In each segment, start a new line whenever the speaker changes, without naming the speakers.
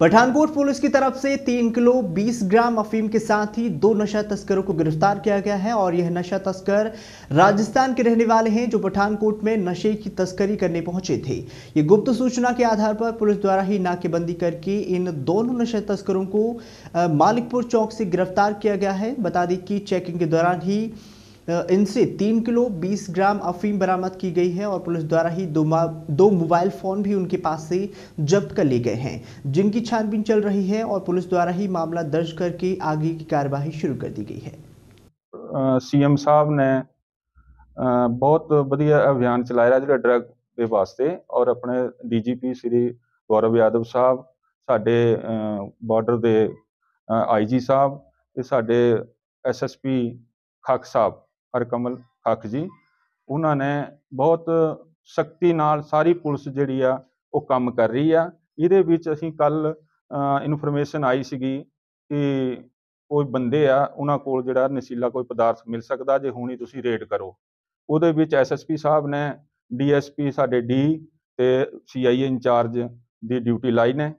Pathankot police की तरफ से तीन किलो बीस ग्राम अफीम के साथ ही दो नशा तस्करों को गिरफ्तार किया गया है और यह नशा तस्कर राजस्थान के रहने वाले हैं जो पठानकोट में नशे की तस्करी करने पहुंचे थे ये गुप्त सूचना के आधार पर पुलिस द्वारा ही नाकेबंदी करके इन दोनों नशा तस्करों को मालिकपुर चौक से गिरफ्तार किया गया है बता दें कि चेकिंग के दौरान ही इनसे तीन किलो बीस ग्राम अफीम बरामद की गई है और पुलिस द्वारा ही दो दो मोबाइल फ़ोन भी उनके पास से जब्त कर लिए गए हैं जिनकी छानबीन चल रही है और पुलिस द्वारा ही मामला दर्ज करके आगे की कार्यवाही शुरू कर दी गई है
सीएम साहब ने बहुत आ, बहुत ਵਧੀਆ ਅਭਿਆਨ ਚਲਾਇਆ ਜਿਹੜਾ ਡਰੱਗ ਦੇ ਵਾਸਤੇ ਔਰ श्री गौरव यादव साहब साढ़े बॉर्डर के आई जी साहब साढ़े एस एस पी ਖੱਖ साहब ਹਰਕਮਲ ਖੱਖ ਜੀ ਉਹਨਾਂ ਨੇ ਬਹੁਤ ਸ਼ਕਤੀ ਨਾਲ ਸਾਰੀ ਪੁਲਿਸ ਜਿਹੜੀ ਆ ਉਹ ਕੰਮ ਕਰ ਰਹੀ ਆ ਇਹਦੇ ਵਿੱਚ ਅਸੀਂ ਕੱਲ ਇਨਫੋਰਮੇਸ਼ਨ ਆਈ ਸੀਗੀ ਕਿ ਕੋਈ ਬੰਦੇ ਆ ਉਹਨਾਂ ਕੋਲ ਜਿਹੜਾ ਨਸ਼ੀਲਾ ਕੋਈ ਪਦਾਰਥ ਮਿਲ ਸਕਦਾ ਜੇ ਹੁਣੀ ਤੁਸੀਂ ਰੇਡ ਕਰੋ ਉਹਦੇ ਵਿੱਚ ਐਸਐਸਪੀ ਸਾਹਿਬ ਨੇ ਡੀਐਸਪੀ ਸਾਡੇ ਡੀ ਤੇ ਸੀਆਈਏ ਇੰਚਾਰਜ ਦੀ ਡਿਊਟੀ ਲਾਈ ਨੇ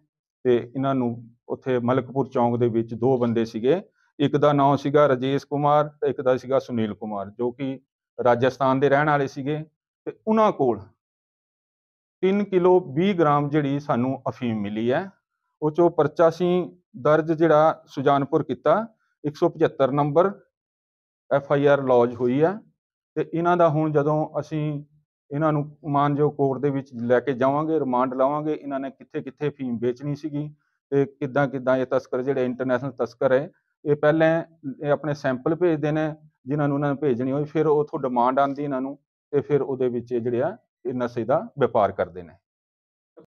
ਤੇ ਇਹਨਾਂ ਨੂੰ ਉੱਥੇ ਮਲਕਪੁਰ ਚੌਂਕ ਦੇ ਵਿੱਚ ਦੋ ਬੰਦੇ ਸੀਗੇ ਇੱਕ ਦਾ ਨਾਮ ਸੀਗਾ ਰਜੇਸ਼ ਕੁਮਾਰ ਤੇ ਇੱਕ ਦਾ ਸੀਗਾ ਸੁਨੀਲ ਕੁਮਾਰ ਜੋ ਕਿ ਰਾਜਸਥਾਨ ਦੇ ਰਹਿਣ ਵਾਲੇ ਸੀਗੇ ਤੇ ਉਹਨਾਂ ਕੋਲ 3 ਕਿਲੋ 20 ਗ੍ਰਾਮ ਜਿਹੜੀ ਸਾਨੂੰ ਅਫੀਮ ਮਿਲੀ ਹੈ ਉਹ ਚੋਂ ਪਰਚਾ ਸੀ ਦਰਜ ਜਿਹੜਾ ਸੁਜਾਨਪੁਰ ਕੀਤਾ 175 number F I R lodge ਹੋਈ ਹੈ ਤੇ ਇਹਨਾਂ ਦਾ ਹੁਣ ਜਦੋਂ ਅਸੀਂ ਇਹਨਾਂ ਨੂੰ ਮਾਨਯੋਗ ਕੋਰਟ ਦੇ ਵਿੱਚ ਲੈ ਕੇ ਜਾਵਾਂਗੇ ਰਿਮਾਂਡ ਲਾਵਾਂਗੇ ਇਹਨਾਂ ਨੇ ਕਿੱਥੇ ਕਿੱਥੇ ਫੀਮ ਵੇਚਣੀ ਸੀਗੀ ਤੇ ਕਿੱਦਾਂ ਕਿੱਦਾਂ ਇਹ ਤਸਕਰ ਜਿਹੜੇ ਇੰਟਰਨੈਸ਼ਨਲ ਤਸਕਰ ਹੈ ਇਹ ਪਹਿਲਾਂ ਇਹ ਆਪਣੇ ਸੈਂਪਲ ਭੇਜਦੇ ਨੇ ਜਿਨ੍ਹਾਂ ਨੂੰ ਉਹਨਾਂ ਨੇ ਭੇਜਣੀ ਹੋਈ ਫਿਰ ਉਥੋਂ ਡਿਮਾਂਡ ਆਂਦੀ ਇਹਨਾਂ ਨੂੰ ਤੇ ਫਿਰ ਉਹਦੇ ਵਿੱਚ ਜਿਹੜੇ ਆ ਇਹ ਨਸ਼ੇ ਦਾ ਵਪਾਰ ਕਰਦੇ ਨੇ